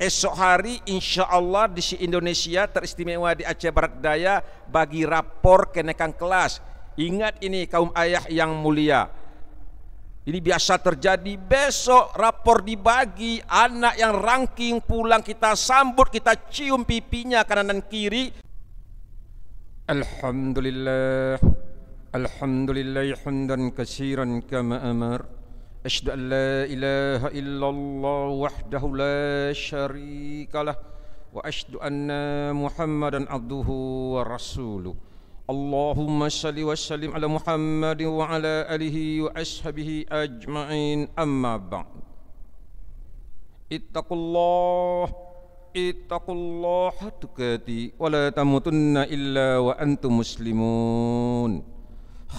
esok hari insya Allah di si Indonesia teristimewa di Aceh Barat Daya bagi rapor kenaikan kelas. Ingat ini kaum ayah yang mulia. Ini biasa terjadi besok rapor dibagi anak yang ranking pulang kita sambut kita cium pipinya kanan dan kiri. Alhamdulillah. Alhamdulillah hamdan katsiran kama amar. أشهد أن لا إله إلا الله وحده لا شريك له وأشهد أن محمدا عبده ورسوله اللهم صل وسلم على محمد وعلى آله وأصحابه أجمعين أما بعد اتقوا الله اتقوا الله تكاتي ولا تموتن إلا وأنتم مسلمون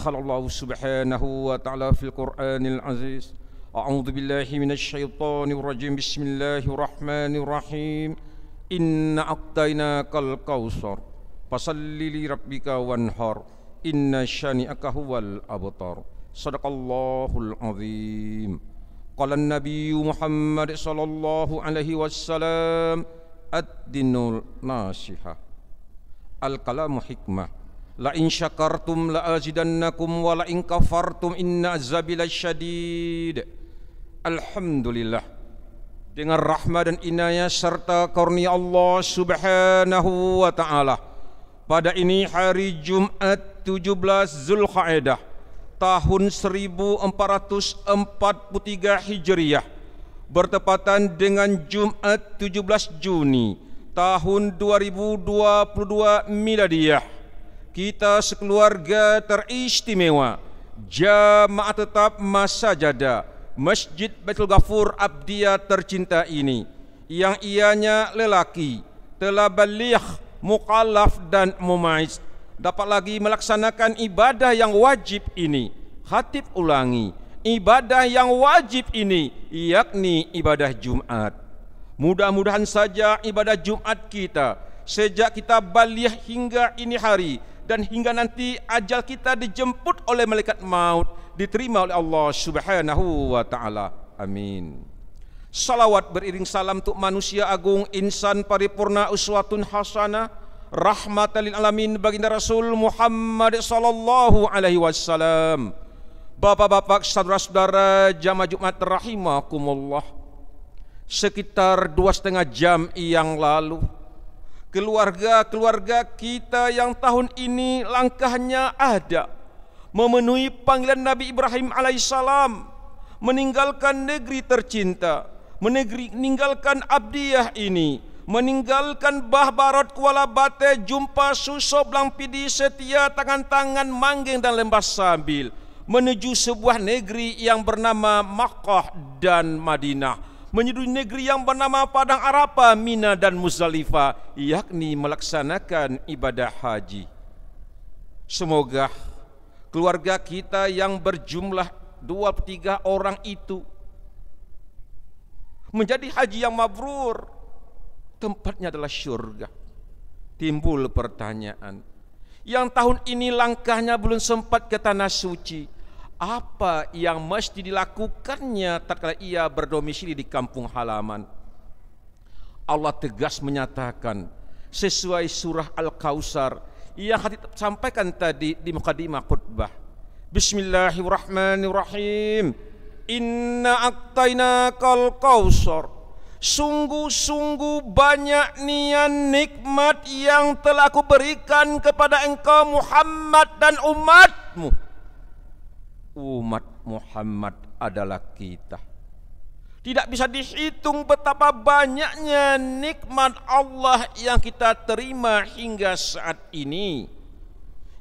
قال الله سبحانه وتعالى في القرآن العزيز أعوذ بالله من الشيطان الرجيم بسم الله الرحمن الرحيم إن أعطيناك الكوثر فصل لربك وانحر إن شانئك هو الأبطر صدق الله العظيم قال النبي محمد صلى الله عليه وسلم الدين الناصحة الكلام حكمه La in syakartum la azidannakum wa la in kafartum inna azabil syadid. Alhamdulillah. Dengan rahmat dan inayah serta karunia Allah Subhanahu wa taala. Pada ini hari Jumat 17 Zulkaidah tahun 1443 Hijriah bertepatan dengan Jumat 17 Juni tahun 2022 Miladiyah kita sekeluarga teristimewa jamaah tetap masa jada Masjid Baitul Ghafur Abdia tercinta ini yang ianya lelaki telah balik mukallaf dan mumais dapat lagi melaksanakan ibadah yang wajib ini khatib ulangi ibadah yang wajib ini yakni ibadah Jumat mudah-mudahan saja ibadah Jumat kita sejak kita balik hingga ini hari dan hingga nanti ajal kita dijemput oleh malaikat maut diterima oleh Allah Subhanahu wa taala. Amin. Salawat beriring salam untuk manusia agung insan paripurna uswatun hasanah rahmatan lil alamin baginda Rasul Muhammad sallallahu alaihi wasallam. Bapak-bapak, saudara-saudara, jamaah Jumat rahimakumullah. Sekitar dua setengah jam yang lalu, keluarga-keluarga kita yang tahun ini langkahnya ada memenuhi panggilan Nabi Ibrahim alaihissalam meninggalkan negeri tercinta menegri, meninggalkan abdiyah ini meninggalkan bah barat kuala bate jumpa suso belang pidi setia tangan-tangan manggeng dan lembah sambil menuju sebuah negeri yang bernama Makkah dan Madinah menyeduh negeri yang bernama Padang Arapa, Mina dan Muzdalifah, yakni melaksanakan ibadah haji. Semoga keluarga kita yang berjumlah 23 orang itu menjadi haji yang mabrur. Tempatnya adalah syurga. Timbul pertanyaan, yang tahun ini langkahnya belum sempat ke tanah suci, apa yang mesti dilakukannya tatkala ia berdomisili di kampung halaman. Allah tegas menyatakan sesuai surah Al-Kausar yang hati sampaikan tadi di mukadimah khutbah. Bismillahirrahmanirrahim. Inna kal kausar. Sungguh-sungguh banyak nian nikmat yang telah kuberikan kepada engkau Muhammad dan umatmu umat Muhammad adalah kita. Tidak bisa dihitung betapa banyaknya nikmat Allah yang kita terima hingga saat ini.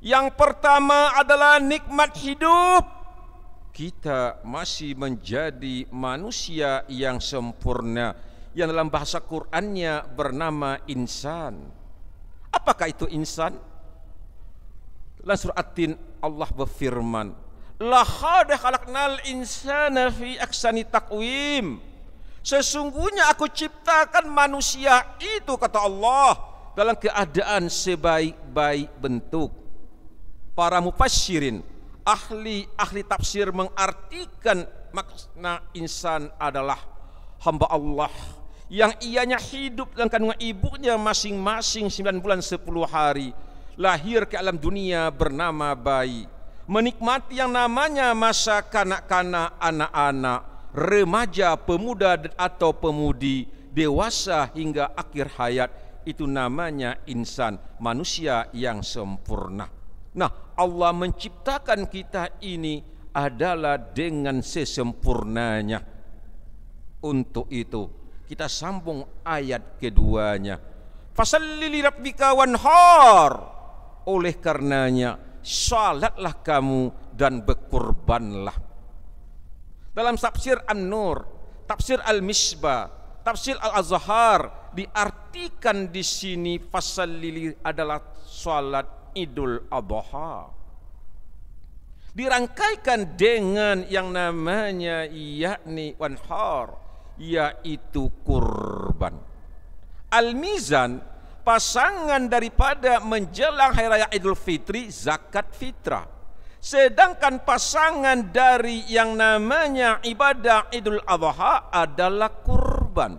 Yang pertama adalah nikmat hidup. Kita masih menjadi manusia yang sempurna yang dalam bahasa Qur'annya bernama insan. Apakah itu insan? Dalam surat Tin Allah berfirman, Lahada khalaqnal insana fi aksani takwim. Sesungguhnya aku ciptakan manusia itu kata Allah dalam keadaan sebaik-baik bentuk. Para mufassirin, ahli ahli tafsir mengartikan makna insan adalah hamba Allah yang ianya hidup dalam kandungan ibunya masing-masing 9 bulan 10 hari lahir ke alam dunia bernama bayi menikmati yang namanya masa kanak-kanak, anak-anak, remaja, pemuda atau pemudi, dewasa hingga akhir hayat itu namanya insan, manusia yang sempurna. Nah, Allah menciptakan kita ini adalah dengan sesempurnanya. Untuk itu, kita sambung ayat keduanya. Fasallili rabbika wanhar. Oleh karenanya, salatlah kamu dan berkurbanlah. Dalam tafsir An-Nur, tafsir Al-Misbah, tafsir Al-Azhar diartikan di sini lili adalah salat Idul Adha. Dirangkaikan dengan yang namanya yakni wanhar yaitu kurban. Al-mizan pasangan daripada menjelang hari raya Idul Fitri zakat fitrah. Sedangkan pasangan dari yang namanya ibadah Idul Adha adalah kurban.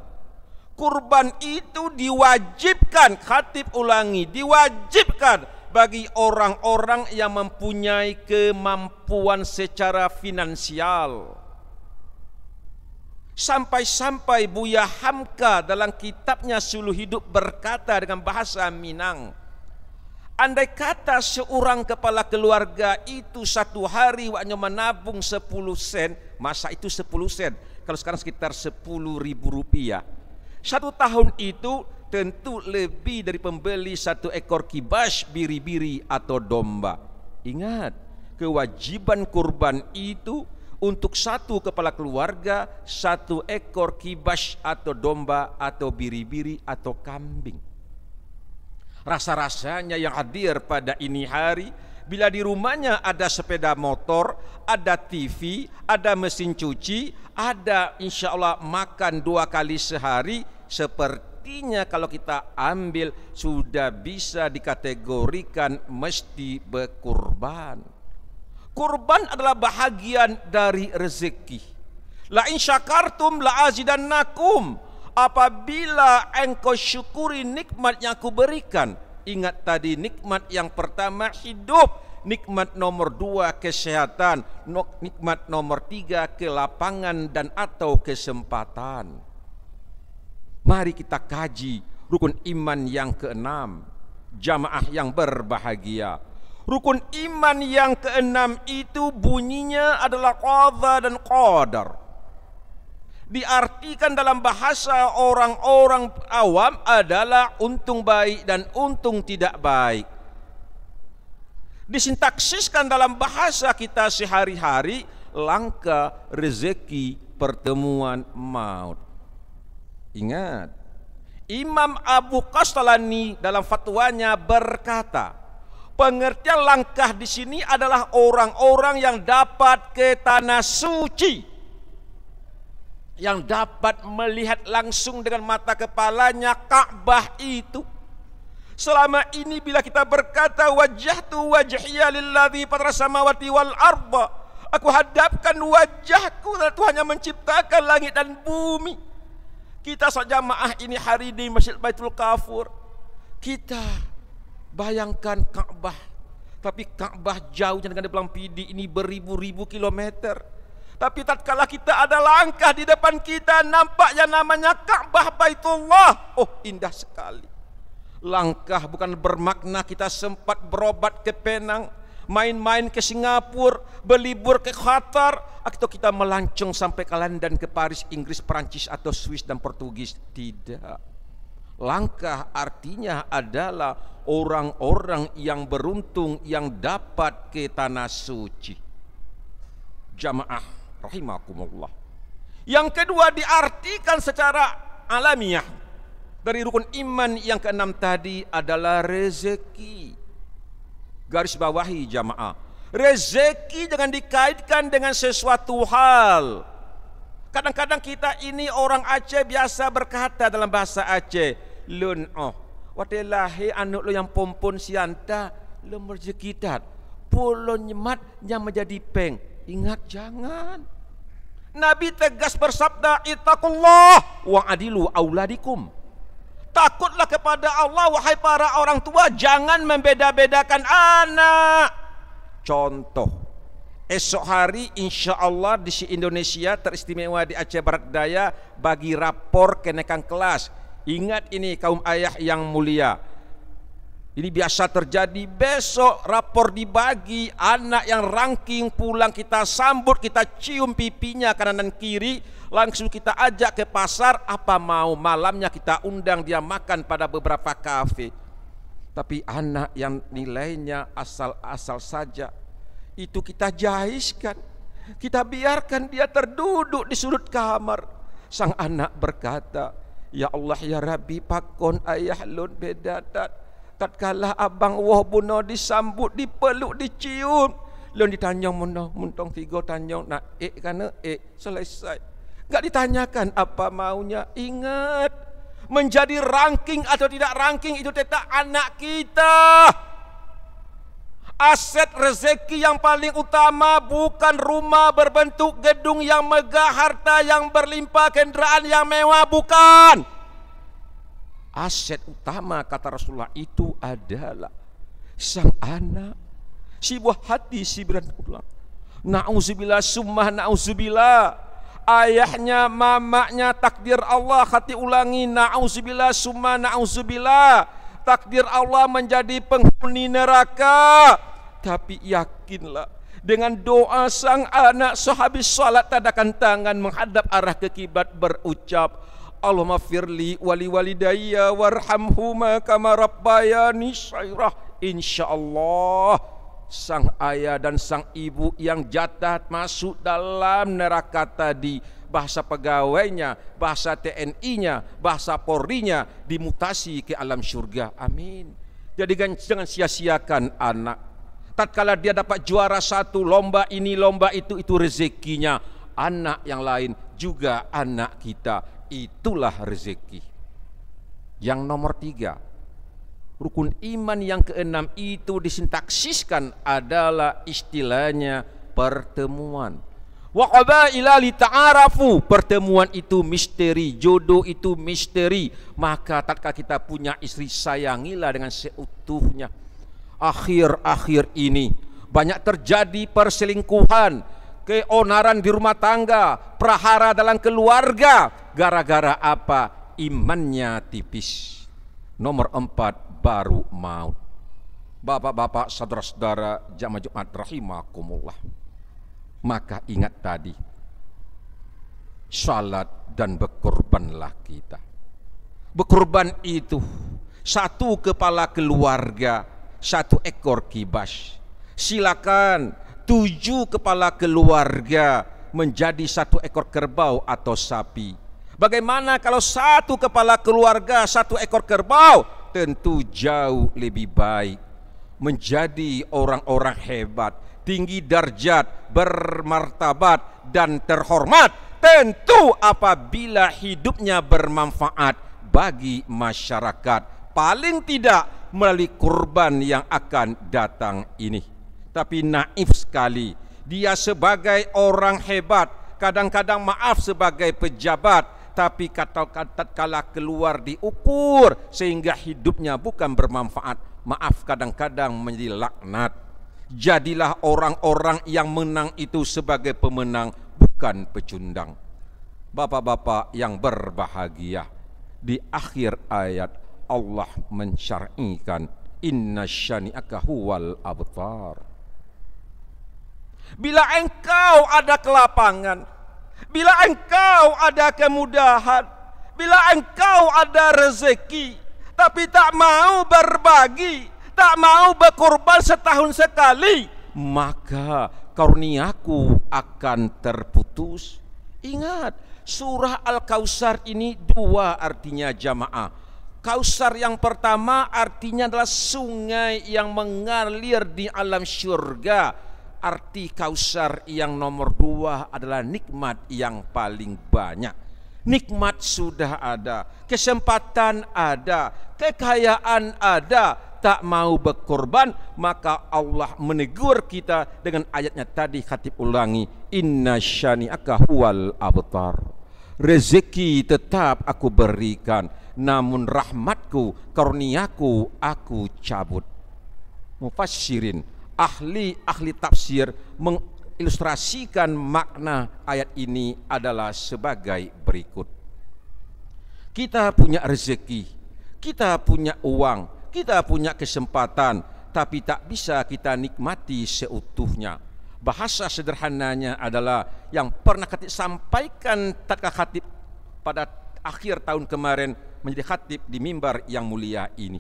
Kurban itu diwajibkan, khatib ulangi, diwajibkan bagi orang-orang yang mempunyai kemampuan secara finansial Sampai-sampai Buya Hamka dalam kitabnya Suluh Hidup berkata dengan bahasa Minang, Andai kata seorang kepala keluarga itu satu hari hanya menabung 10 sen, masa itu 10 sen, kalau sekarang sekitar 10 ribu rupiah. Satu tahun itu tentu lebih dari pembeli satu ekor kibas biri-biri atau domba. Ingat, kewajiban kurban itu untuk satu kepala keluarga satu ekor kibas atau domba atau biri-biri atau kambing. Rasa-rasanya yang hadir pada ini hari bila di rumahnya ada sepeda motor, ada TV, ada mesin cuci, ada insya Allah makan dua kali sehari, sepertinya kalau kita ambil sudah bisa dikategorikan mesti berkurban. Kurban adalah bahagian dari rezeki. La in syakartum la azidannakum. Apabila engkau syukuri nikmat yang kuberikan. Ingat tadi nikmat yang pertama hidup. Nikmat nomor dua kesehatan. Nikmat nomor tiga kelapangan dan atau kesempatan. Mari kita kaji rukun iman yang keenam. Jamaah yang berbahagia Rukun iman yang keenam itu bunyinya adalah qadha dan qadar. Diartikan dalam bahasa orang-orang awam adalah untung baik dan untung tidak baik. Disintaksiskan dalam bahasa kita sehari-hari langkah rezeki pertemuan maut. Ingat, Imam Abu Qastalani dalam fatwanya berkata, Pengertian langkah di sini adalah orang-orang yang dapat ke tanah suci. Yang dapat melihat langsung dengan mata kepalanya Ka'bah itu. Selama ini bila kita berkata wajah tu wajhiya lilladzi fatras samawati wal arba, Aku hadapkan wajahku dan Tuhan yang menciptakan langit dan bumi. Kita saja ini hari di Masjid Baitul Kafur. Kita Bayangkan Ka'bah, tapi Ka'bah jauhnya dengan dalam pidi ini beribu-ribu kilometer. Tapi tatkala kita ada langkah di depan kita nampak yang namanya Ka'bah Baitullah. Oh, indah sekali. Langkah bukan bermakna kita sempat berobat ke Penang, main-main ke Singapura, berlibur ke Qatar, atau kita melancong sampai ke London, ke Paris, Inggris, Perancis atau Swiss dan Portugis. Tidak. Langkah artinya adalah orang-orang yang beruntung yang dapat ke tanah suci. Jamaah rahimakumullah. Yang kedua diartikan secara alamiah dari rukun iman yang keenam tadi adalah rezeki. Garis bawahi jamaah. Rezeki jangan dikaitkan dengan sesuatu hal. Kadang-kadang kita ini orang Aceh biasa berkata dalam bahasa Aceh, lun oh wate lahi anak lo yang pompon sianta lo merjekitat pulau nyemat yang menjadi peng ingat jangan Nabi tegas bersabda itakullah wa adilu auladikum takutlah kepada Allah wahai para orang tua jangan membeda-bedakan anak contoh esok hari insya Allah di Indonesia teristimewa di Aceh Barat Daya bagi rapor kenaikan kelas Ingat ini kaum ayah yang mulia. Ini biasa terjadi besok rapor dibagi anak yang ranking pulang kita sambut kita cium pipinya kanan dan kiri langsung kita ajak ke pasar apa mau malamnya kita undang dia makan pada beberapa kafe tapi anak yang nilainya asal-asal saja itu kita jahiskan kita biarkan dia terduduk di sudut kamar sang anak berkata Ya Allah ya Rabbi pakon ayah lun beda dat. Tatkala abang wah buno disambut, dipeluk, dicium. lon ditanya mana? muntong tiga tanya nak ik kena kan, ik selesai. Enggak ditanyakan apa maunya. Ingat menjadi ranking atau tidak ranking itu tetap anak Kita. Aset rezeki yang paling utama bukan rumah berbentuk gedung yang megah, harta yang berlimpah, kendaraan yang mewah, bukan. Aset utama kata Rasulullah itu adalah sang anak, si buah hati, si berat tulang. Nauzubillah summa nauzubillah. Ayahnya, mamanya takdir Allah hati ulangi nauzubillah summa nauzubillah. Takdir Allah menjadi penghuni neraka tapi yakinlah dengan doa sang anak sehabis salat tadakan tangan menghadap arah ke kiblat berucap Allahumma firli wali walidayya warhamhuma kama rabbayani syairah insyaallah sang ayah dan sang ibu yang jatah masuk dalam neraka tadi bahasa pegawainya, bahasa TNI-nya, bahasa Polri-nya dimutasi ke alam surga. Amin. Jadi jangan sia-siakan anak tatkala dia dapat juara satu lomba ini lomba itu itu rezekinya anak yang lain juga anak kita itulah rezeki yang nomor tiga rukun iman yang keenam itu disintaksiskan adalah istilahnya pertemuan wa qabaila ta'arafu pertemuan itu misteri jodoh itu misteri maka tatkala kita punya istri sayangilah dengan seutuhnya akhir-akhir ini banyak terjadi perselingkuhan, keonaran di rumah tangga, prahara dalam keluarga. Gara-gara apa? Imannya tipis. Nomor empat, baru maut. Bapak-bapak, saudara-saudara, jamaah Jumat rahimakumullah. Maka ingat tadi, salat dan berkorbanlah kita. Berkorban itu satu kepala keluarga satu ekor kibas. Silakan tujuh kepala keluarga menjadi satu ekor kerbau atau sapi. Bagaimana kalau satu kepala keluarga satu ekor kerbau? Tentu jauh lebih baik menjadi orang-orang hebat, tinggi darjat, bermartabat dan terhormat. Tentu apabila hidupnya bermanfaat bagi masyarakat, paling tidak melalui kurban yang akan datang ini. Tapi naif sekali, dia sebagai orang hebat, kadang-kadang maaf sebagai pejabat, tapi kata-kata kalah keluar diukur sehingga hidupnya bukan bermanfaat. Maaf kadang-kadang menjadi laknat. Jadilah orang-orang yang menang itu sebagai pemenang bukan pecundang. Bapak-bapak yang berbahagia di akhir ayat Allah mensyar'ikan inna syani'aka huwal abtar bila engkau ada kelapangan bila engkau ada kemudahan bila engkau ada rezeki tapi tak mau berbagi tak mau berkorban setahun sekali maka karuniaku akan terputus ingat surah Al-Kausar ini dua artinya jamaah Kausar yang pertama artinya adalah sungai yang mengalir di alam syurga. Arti kausar yang nomor dua adalah nikmat yang paling banyak. Nikmat sudah ada, kesempatan ada, kekayaan ada, tak mau berkorban maka Allah menegur kita dengan ayatnya tadi khatib ulangi inna syani'aka huwal abtar Rezeki tetap aku berikan, namun rahmatku, karuniaku aku cabut. Mufassirin, ahli-ahli tafsir mengilustrasikan makna ayat ini adalah sebagai berikut. Kita punya rezeki, kita punya uang, kita punya kesempatan, tapi tak bisa kita nikmati seutuhnya Bahasa sederhananya adalah yang pernah khatib sampaikan tatkala khatib pada akhir tahun kemarin menjadi khatib di mimbar yang mulia ini.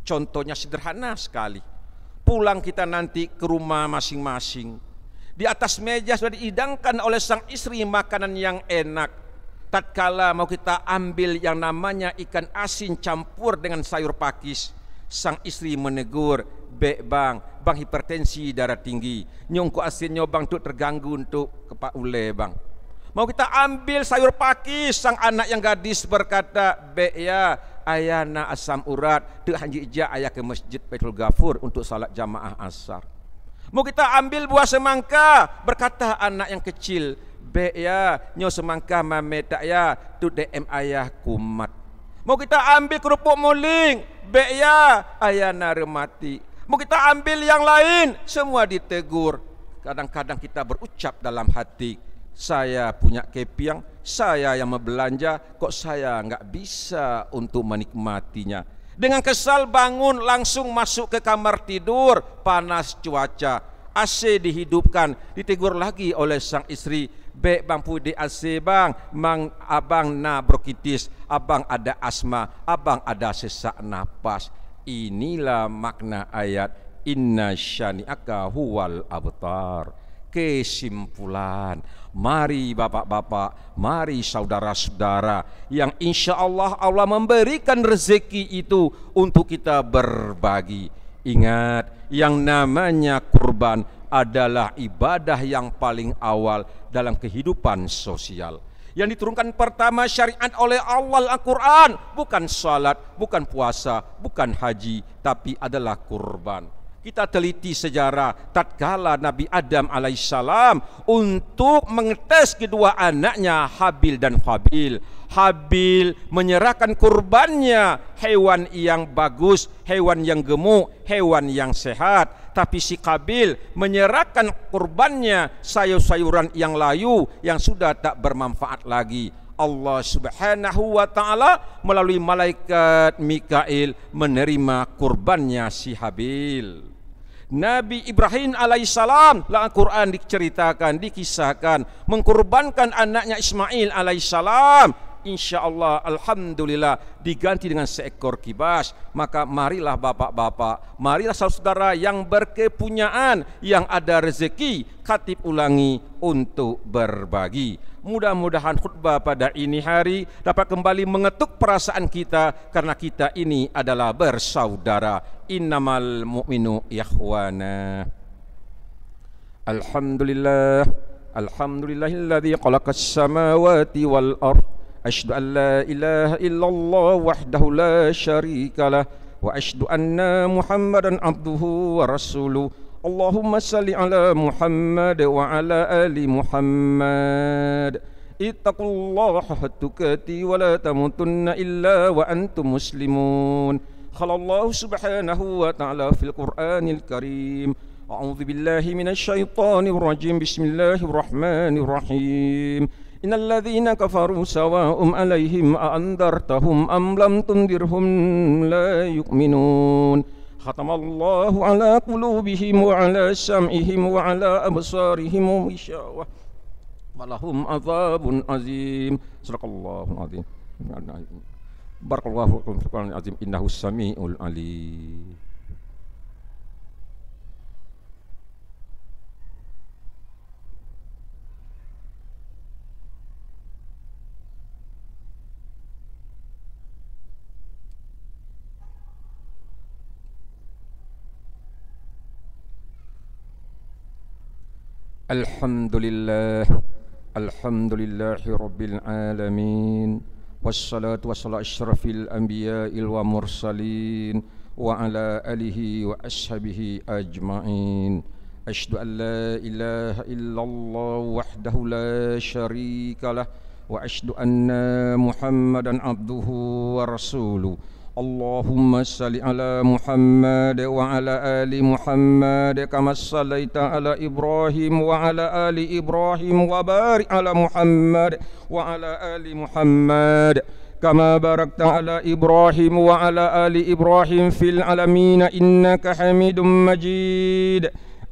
Contohnya sederhana sekali. Pulang kita nanti ke rumah masing-masing. Di atas meja sudah dihidangkan oleh sang istri makanan yang enak. Tatkala mau kita ambil yang namanya ikan asin campur dengan sayur pakis, sang istri menegur, bek bang bang hipertensi darah tinggi nyongko asinnyo bang tu terganggu untuk kepak ule bang mau kita ambil sayur pakis sang anak yang gadis berkata bek ya ayana asam urat tu hanji ja ayah ke masjid Baitul Ghafur untuk salat jamaah asar mau kita ambil buah semangka berkata anak yang kecil bek ya nyo semangka mame tak ya tu DM ayah kumat mau kita ambil kerupuk muling bek ya ayana remati. Mau kita ambil yang lain, semua ditegur. Kadang-kadang kita berucap dalam hati, saya punya kepiang, saya yang membelanja, kok saya nggak bisa untuk menikmatinya. Dengan kesal bangun langsung masuk ke kamar tidur, panas cuaca, AC dihidupkan, ditegur lagi oleh sang istri, Bek bang Pudi AC bang, mang abang na abang ada asma, abang ada sesak napas. Inilah makna ayat Inna syani'aka huwal abtar Kesimpulan Mari bapak-bapak Mari saudara-saudara Yang insya Allah Allah memberikan rezeki itu Untuk kita berbagi Ingat yang namanya kurban adalah ibadah yang paling awal dalam kehidupan sosial yang diturunkan pertama syariat oleh Allah Al-Quran bukan salat, bukan puasa, bukan haji, tapi adalah kurban. Kita teliti sejarah tatkala Nabi Adam alaihissalam untuk mengetes kedua anaknya Habil dan Fabil. Habil menyerahkan kurbannya hewan yang bagus, hewan yang gemuk, hewan yang sehat. Tapi si Kabil menyerahkan kurbannya sayur-sayuran yang layu yang sudah tak bermanfaat lagi. Allah Subhanahu wa taala melalui malaikat Mikail menerima kurbannya si Habil. Nabi Ibrahim alaihissalam dalam quran diceritakan, dikisahkan mengkurbankan anaknya Ismail alaihissalam insya Allah Alhamdulillah diganti dengan seekor kibas maka marilah bapak-bapak marilah saudara yang berkepunyaan yang ada rezeki katip ulangi untuk berbagi mudah-mudahan khutbah pada ini hari dapat kembali mengetuk perasaan kita karena kita ini adalah bersaudara innamal mu'minu yahwana. Alhamdulillah Alhamdulillahilladzi khalaqas samawati wal ardh أشهد أن لا إله إلا الله وحده لا شريك له وأشهد أن محمدا عبده ورسوله اللهم صل على محمد وعلى آل محمد اتقوا الله حق تقاته ولا تموتن إلا وأنتم مسلمون قال الله سبحانه وتعالى في القرآن الكريم أعوذ بالله من الشيطان الرجيم بسم الله الرحمن الرحيم إن الذين كفروا سواء عليهم أأنذرتهم أم لم تنذرهم لا يؤمنون ختم الله على قلوبهم وعلى سمعهم وعلى أبصارهم غشاوة ولهم عذاب عظيم صدق الله العظيم بارك الله فيكم في القرآن العظيم إنه السميع العليم الحمد لله الحمد لله رب العالمين والصلاة والصلاة أشرف الأنبياء والمرسلين وعلى آله وأصحابه أجمعين أشهد أن لا إله إلا الله وحده لا شريك له وأشهد أن محمدا عبده ورسوله اللهم صل على محمد وعلى آل محمد كما صليت على إبراهيم وعلى آل إبراهيم وبارك على محمد وعلى آل محمد كما باركت على إبراهيم وعلى آل إبراهيم في العالمين إنك حميد مجيد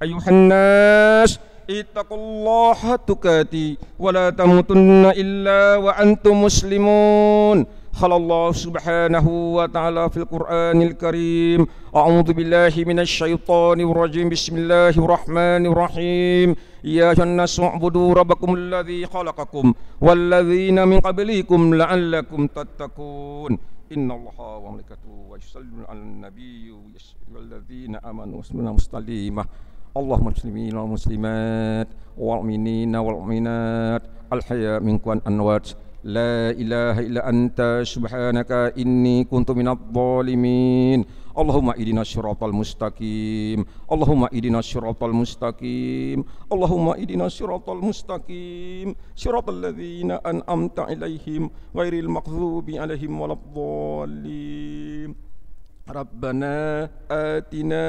أيها الناس اتقوا الله تكاتي ولا تموتن إلا وأنتم مسلمون قال الله سبحانه وتعالى في القرآن الكريم أعوذ بالله من الشيطان الرجيم بسم الله الرحمن الرحيم يا الناس اعبدوا ربكم الذي خلقكم والذين من قبلكم لعلكم تتقون إن الله وملكته ويسلم على النبي والذين آمنوا وسلمنا مستليمة اللهم المسلمين والمسلمات والمؤمنين والمؤمنات الحياة منكم أنوات لا إله إلا أنت سبحانك إني كنت من الظالمين اللهم إدنا الشراط المستقيم اللهم إدنا الشراط المستقيم اللهم إدنا الشراط المستقيم صراط الذين أمت عليهم غير المقذوب عليهم ولا الظالمين ربنا آتنا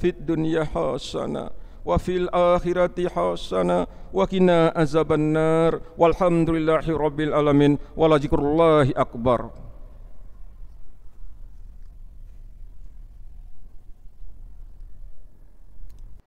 في الدنيا حسنة وفي الآخرة حسنة وقنا عذاب النار والحمد لله رب العالمين ولذكر الله أكبر